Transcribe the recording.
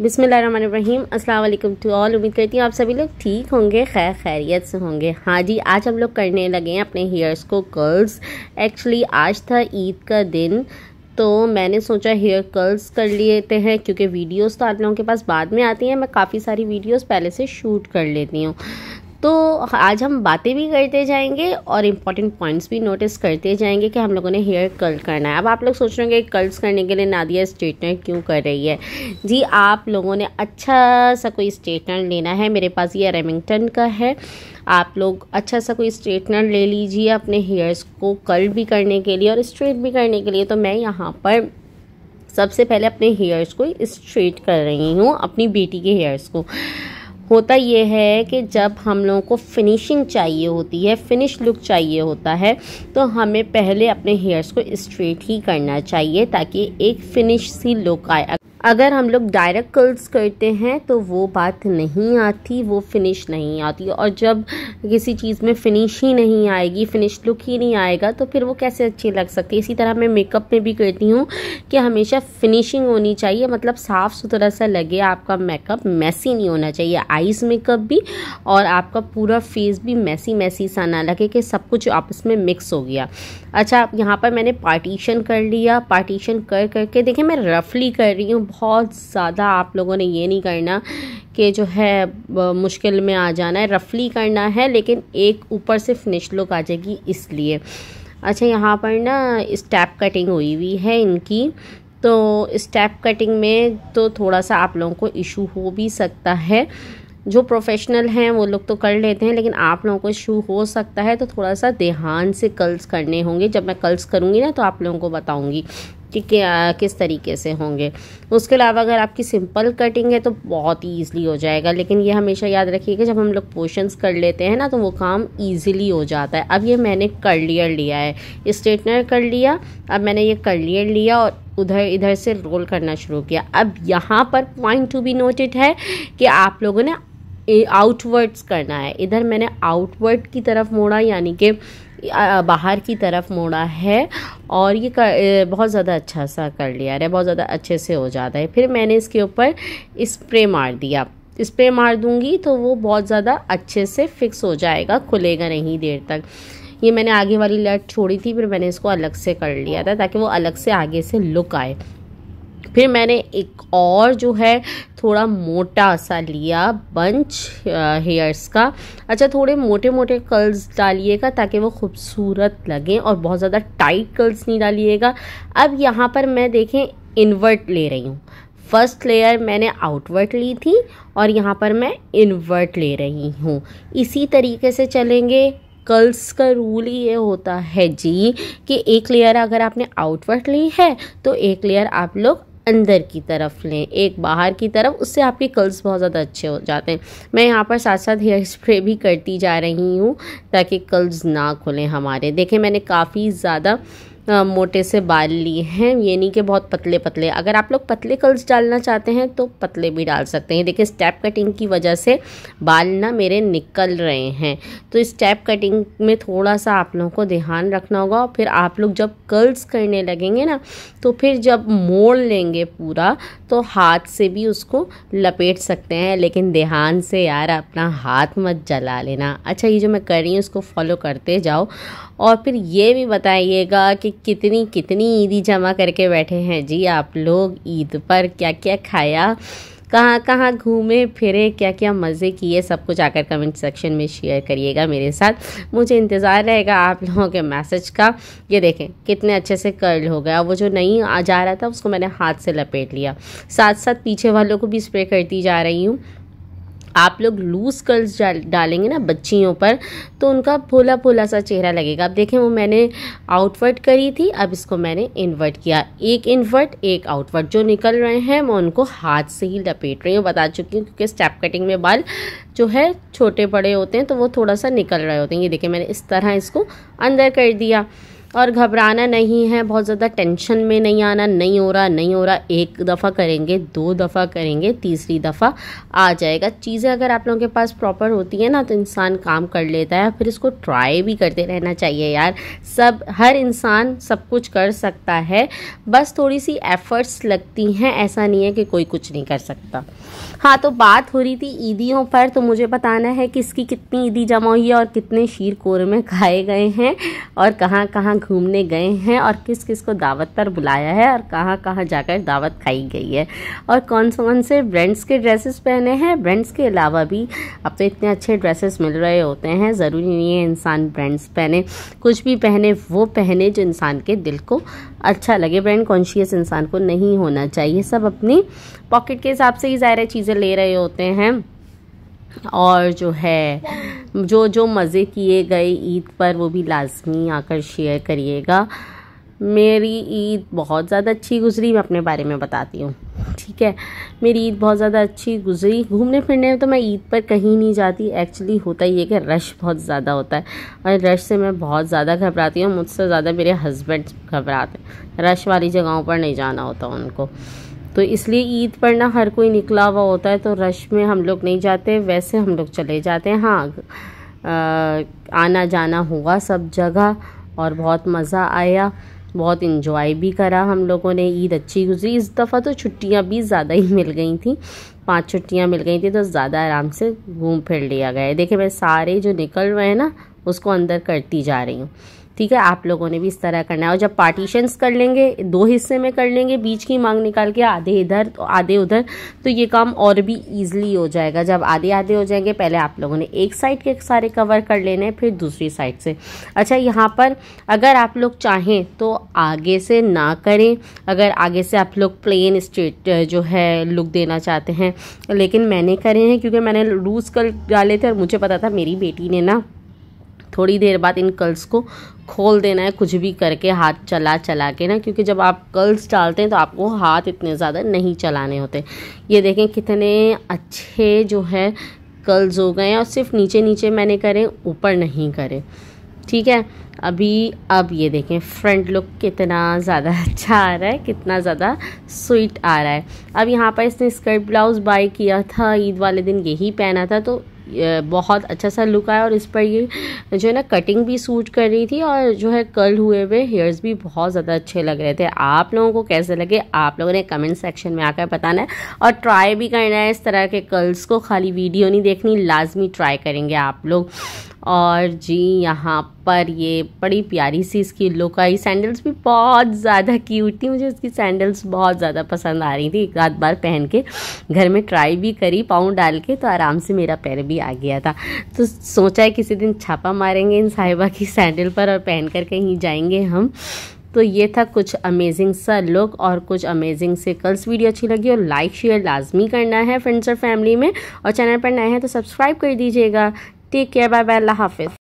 बिसमीम अल्लाम to all उम्मीद करती हूँ आप सभी लोग ठीक होंगे खैर खैरियत से होंगे हाँ जी आज हम लोग करने लगे हैं अपने हेयर्स को कर्ल्स एक्चुअली आज था ईद का दिन तो मैंने सोचा हेयर कर्ल्स कर लेते हैं क्योंकि वीडियोस तो आप लोगों के पास बाद में आती हैं मैं काफ़ी सारी वीडियोस पहले से शूट कर लेती हूँ तो आज हम बातें भी करते जाएंगे और इम्पॉर्टेंट पॉइंट्स भी नोटिस करते जाएंगे कि हम लोगों ने हेयर कर्ल करना है अब आप लोग सोच रहे होंगे कर्ल्स करने के लिए नादिया स्ट्रेटनर क्यों कर रही है जी आप लोगों ने अच्छा सा कोई स्ट्रेटनर लेना है मेरे पास ये रेमिंगटन का है आप लोग अच्छा सा कोई स्ट्रेटनर ले लीजिए अपने हेयर्स को कर्ल भी करने के लिए और स्ट्रेट भी करने के लिए तो मैं यहाँ पर सबसे पहले अपने हेयर्स को स्ट्रेट कर रही हूँ अपनी बेटी के हेयर्स को होता यह है कि जब हम लोगों को फिनिशिंग चाहिए होती है फिनिश लुक चाहिए होता है तो हमें पहले अपने हेयर्स को स्ट्रेट ही करना चाहिए ताकि एक फिनिश सी लुक आए अगर हम लोग डायरेक्ट कर्ल्स करते हैं तो वो बात नहीं आती वो फिनिश नहीं आती और जब किसी चीज़ में फिनिश ही नहीं आएगी फिनिश लुक ही नहीं आएगा तो फिर वो कैसे अच्छी लग सकती है इसी तरह मैं मेकअप में भी करती हूँ कि हमेशा फिनिशिंग होनी चाहिए मतलब साफ़ सुथरा सा लगे आपका मेकअप मैसी नहीं होना चाहिए आइज़ मेकअप भी और आपका पूरा फेस भी मैसी मैसी सा ना लगे कि सब कुछ आपस में मिक्स हो गया अच्छा यहाँ पर मैंने पार्टीशन कर लिया पार्टीशन कर करके देखें मैं रफली कर रही हूँ बहुत ज़्यादा आप लोगों ने ये नहीं करना कि जो है मुश्किल में आ जाना है रफली करना है लेकिन एक ऊपर से फिनिश लुक आ जाएगी इसलिए अच्छा यहाँ पर ना स्टेप कटिंग हुई हुई है इनकी तो स्टेप कटिंग में तो थोड़ा सा आप लोगों को इशू हो भी सकता है जो प्रोफेशनल हैं वो लोग तो कर लेते हैं लेकिन आप लोगों को इशू हो सकता है तो थोड़ा सा ध्यान से कल्स करने होंगे जब मैं कल्स करूँगी ना तो आप लोगों को बताऊँगी कि किस तरीके से होंगे उसके अलावा अगर आपकी सिंपल कटिंग है तो बहुत ही ईजिली हो जाएगा लेकिन ये हमेशा याद रखिएगा जब हम लोग पोशंस कर लेते हैं ना तो वो काम ईजिली हो जाता है अब ये मैंने कर्लियर लिया है स्ट्रेटनर कर लिया अब मैंने ये कर्लियर लिया और उधर इधर से रोल करना शुरू किया अब यहाँ पर पॉइंट टू बी नोटेड है कि आप लोगों ने आउटवर्ड्स करना है इधर मैंने आउटवर्ड की तरफ मोड़ा यानी कि बाहर की तरफ मोड़ा है और ये कर, बहुत ज़्यादा अच्छा सा कर लिया है बहुत ज़्यादा अच्छे से हो जाता है फिर मैंने इसके ऊपर स्प्रे मार दिया स्प्रे मार दूंगी तो वो बहुत ज़्यादा अच्छे से फिक्स हो जाएगा खुलेगा नहीं देर तक ये मैंने आगे वाली लट छोड़ी थी फिर मैंने इसको अलग से कर लिया था ताकि वो अलग से आगे से लुक आए फिर मैंने एक और जो है थोड़ा मोटा सा लिया बंच हेयर्स का अच्छा थोड़े मोटे मोटे कर्ल्स डालिएगा ताकि वो खूबसूरत लगें और बहुत ज़्यादा टाइट कर्ल्स नहीं डालिएगा अब यहाँ पर मैं देखें इन्वर्ट ले रही हूँ फर्स्ट लेयर मैंने आउटवर्ट ली थी और यहाँ पर मैं इन्वर्ट ले रही हूँ इसी तरीके से चलेंगे कर्ल्स का रूल ये होता है जी कि एक लेयर अगर आपने आउटवर्ट ली है तो एक लेयर आप लोग अंदर की तरफ लें एक बाहर की तरफ उससे आपके कर्ल्स बहुत ज़्यादा अच्छे हो जाते हैं मैं यहाँ पर साथ साथ हेयर स्प्रे भी करती जा रही हूँ ताकि कर्ल्स ना खुलें हमारे देखें मैंने काफ़ी ज़्यादा मोटे से बाल लिए हैं ये नहीं कि बहुत पतले पतले अगर आप लोग पतले कर्ल्स डालना चाहते हैं तो पतले भी डाल सकते हैं देखिए स्टेप कटिंग की वजह से बाल ना मेरे निकल रहे हैं तो स्टेप कटिंग में थोड़ा सा आप लोगों को ध्यान रखना होगा और फिर आप लोग जब कर्ल्स करने लगेंगे ना तो फिर जब मोड़ लेंगे पूरा तो हाथ से भी उसको लपेट सकते हैं लेकिन ध्यान से यार अपना हाथ मत जला लेना अच्छा ये जो मैं कर रही हूँ उसको फॉलो करते जाओ और फिर ये भी बताइएगा कि कितनी कितनी ईदी जमा करके बैठे हैं जी आप लोग ईद पर क्या क्या खाया कहाँ कहाँ घूमे फिरे क्या क्या मज़े किए सब कुछ आकर कमेंट सेक्शन में शेयर करिएगा मेरे साथ मुझे इंतज़ार रहेगा आप लोगों के मैसेज का ये देखें कितने अच्छे से कर्ल हो गया वो जो नहीं आ जा रहा था उसको मैंने हाथ से लपेट लिया साथ साथ पीछे वालों को भी स्प्रे करती जा रही हूँ आप लोग लूज कर्ल्स डालेंगे ना बच्चियों पर तो उनका भोला भोला सा चेहरा लगेगा अब देखें वो मैंने आउटवर्ट करी थी अब इसको मैंने इन्वर्ट किया एक इन्वर्ट एक आउटवर्ट जो निकल रहे हैं मैं उनको हाथ से ही लपेट रही हूँ बता चुकी हूँ क्योंकि स्टेप कटिंग में बाल जो है छोटे बड़े होते हैं तो वो थोड़ा सा निकल रहे होते हैं ये देखें मैंने इस तरह इसको अंदर कर दिया और घबराना नहीं है बहुत ज़्यादा टेंशन में नहीं आना नहीं हो रहा नहीं हो रहा एक दफ़ा करेंगे दो दफ़ा करेंगे तीसरी दफ़ा आ जाएगा चीज़ें अगर आप लोगों के पास प्रॉपर होती है ना तो इंसान काम कर लेता है फिर इसको ट्राई भी करते रहना चाहिए यार सब हर इंसान सब कुछ कर सकता है बस थोड़ी सी एफ़र्ट्स लगती हैं ऐसा नहीं है कि कोई कुछ नहीं कर सकता हाँ तो बात हो रही थी ईदियों पर तो मुझे बताना है कि इसकी कितनी ईदी जमा हुई है और कितने शीर कोर में खाए गए हैं और कहाँ कहाँ कहाँ घूमने गए हैं और किस किस को दावत पर बुलाया है और कहाँ कहाँ जाकर दावत खाई गई है और कौन कौन से ब्रांड्स के ड्रेसेस पहने हैं ब्रांड्स के अलावा भी अब तो इतने अच्छे ड्रेसेस मिल रहे होते हैं ज़रूरी नहीं है इंसान ब्रांड्स पहने कुछ भी पहने वो पहने जो इंसान के दिल को अच्छा लगे ब्रांड कॉन्शियस इंसान को नहीं होना चाहिए सब अपनी पॉकेट के हिसाब से ही ज़ाहिर चीज़ें ले रहे होते हैं और जो है जो जो मज़े किए गए ईद पर वो भी लाजमी आकर शेयर करिएगा मेरी ईद बहुत ज़्यादा अच्छी गुजरी मैं अपने बारे में बताती हूँ ठीक है मेरी ईद बहुत ज़्यादा अच्छी गुजरी घूमने फिरने में तो मैं ईद पर कहीं नहीं जाती एक्चुअली होता ही है कि रश बहुत ज़्यादा होता है और रश से मैं बहुत ज़्यादा घबराती हूँ मुझसे ज़्यादा मेरे हस्बैंड घबराते हैं रश वाली जगहों पर नहीं जाना होता उनको तो इसलिए ईद पर ना हर कोई निकला हुआ होता है तो रश में हम लोग नहीं जाते वैसे हम लोग चले जाते हैं हाँ आना जाना हुआ सब जगह और बहुत मज़ा आया बहुत इन्जॉय भी करा हम लोगों ने ईद अच्छी गुजरी इस दफ़ा तो छुट्टियां भी ज़्यादा ही मिल गई थी पांच छुट्टियां मिल गई थी तो ज़्यादा आराम से घूम फिर लिया गया देखिए मैं सारे जो निकल रहे हैं ना उसको अंदर करती जा रही हूँ ठीक है आप लोगों ने भी इस तरह करना है और जब पार्टीशंस कर लेंगे दो हिस्से में कर लेंगे बीच की मांग निकाल के आधे इधर तो आधे उधर तो ये काम और भी ईजिली हो जाएगा जब आधे आधे हो जाएंगे पहले आप लोगों ने एक साइड के सारे कवर कर लेने हैं फिर दूसरी साइड से अच्छा यहाँ पर अगर आप लोग चाहें तो आगे से ना करें अगर आगे से आप लोग प्लेन स्ट्रेट जो है लुक देना चाहते हैं लेकिन मैंने करे हैं क्योंकि मैंने लूज कर डाले थे और मुझे पता था मेरी बेटी ने ना थोड़ी देर बाद इन कर्ल्स को खोल देना है कुछ भी करके हाथ चला चला के ना क्योंकि जब आप कर्ल्स डालते हैं तो आपको हाथ इतने ज़्यादा नहीं चलाने होते ये देखें कितने अच्छे जो है कर्ल्स हो गए हैं और सिर्फ नीचे नीचे मैंने करे ऊपर नहीं करे ठीक है अभी अब ये देखें फ्रंट लुक कितना ज़्यादा अच्छा आ रहा है कितना ज़्यादा स्वीट आ रहा है अब यहाँ पर इसने स्कर्ट ब्लाउज़ बाय किया था ईद वाले दिन यही पहना था तो बहुत अच्छा सा लुक आया और इस पर ये जो है ना कटिंग भी सूट कर रही थी और जो है कर्ल हुए हुए हेयर्स भी बहुत ज़्यादा अच्छे लग रहे थे आप लोगों को कैसे लगे आप लोगों ने कमेंट सेक्शन में आकर बताना है और ट्राई भी करना है इस तरह के कर्ल्स को खाली वीडियो नहीं देखनी लाजमी ट्राई करेंगे आप लोग और जी यहाँ पर ये बड़ी प्यारी सी इसकी लुक आई सैंडल्स भी बहुत ज़्यादा क्यूट थी मुझे इसकी सैंडल्स बहुत ज़्यादा पसंद आ रही थी एक आध बार पहन के घर में ट्राई भी करी पाँव डाल के तो आराम से मेरा पैर भी आ गया था तो सोचा है किसी दिन छापा मारेंगे इन साहिबा की सैंडल पर और पहन कर कहीं जाएंगे हम तो ये था कुछ अमेजिंग सा लुक और कुछ अमेजिंग से कल्स वीडियो अच्छी लगी और लाइक शेयर लाजमी करना है फ्रेंड्स और फैमिली में और चैनल पर नए हैं तो सब्सक्राइब कर दीजिएगा टेक केयर बाय बाय अल्लाह हाफिज़